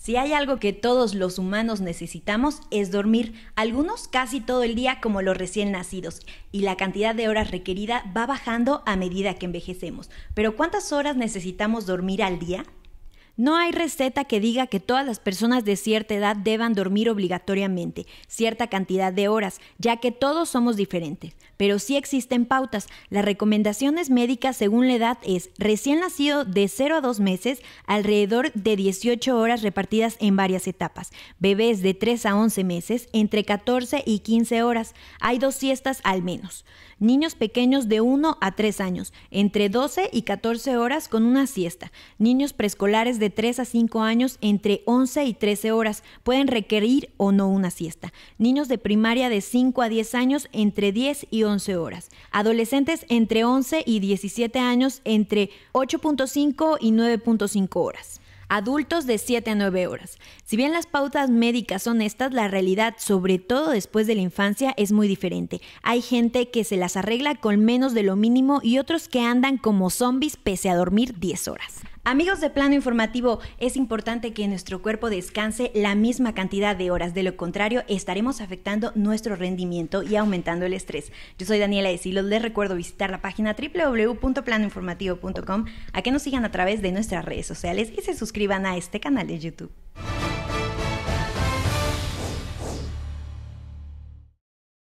Si hay algo que todos los humanos necesitamos es dormir, algunos casi todo el día como los recién nacidos, y la cantidad de horas requerida va bajando a medida que envejecemos. Pero ¿cuántas horas necesitamos dormir al día? No hay receta que diga que todas las personas de cierta edad deban dormir obligatoriamente cierta cantidad de horas, ya que todos somos diferentes. Pero sí existen pautas. Las recomendaciones médicas según la edad es recién nacido de 0 a 2 meses, alrededor de 18 horas repartidas en varias etapas. Bebés de 3 a 11 meses, entre 14 y 15 horas. Hay dos siestas al menos. Niños pequeños de 1 a 3 años, entre 12 y 14 horas con una siesta. Niños preescolares de 3 a 5 años entre 11 y 13 horas. Pueden requerir o no una siesta. Niños de primaria de 5 a 10 años entre 10 y 11 horas. Adolescentes entre 11 y 17 años entre 8.5 y 9.5 horas adultos de 7 a 9 horas. Si bien las pautas médicas son estas, la realidad, sobre todo después de la infancia, es muy diferente. Hay gente que se las arregla con menos de lo mínimo y otros que andan como zombies pese a dormir 10 horas. Amigos de plano informativo, es importante que nuestro cuerpo descanse la misma cantidad de horas, de lo contrario estaremos afectando nuestro rendimiento y aumentando el estrés. Yo soy Daniela Silos, les recuerdo visitar la página www.planoinformativo.com, a que nos sigan a través de nuestras redes sociales y se suscriban a este canal de YouTube.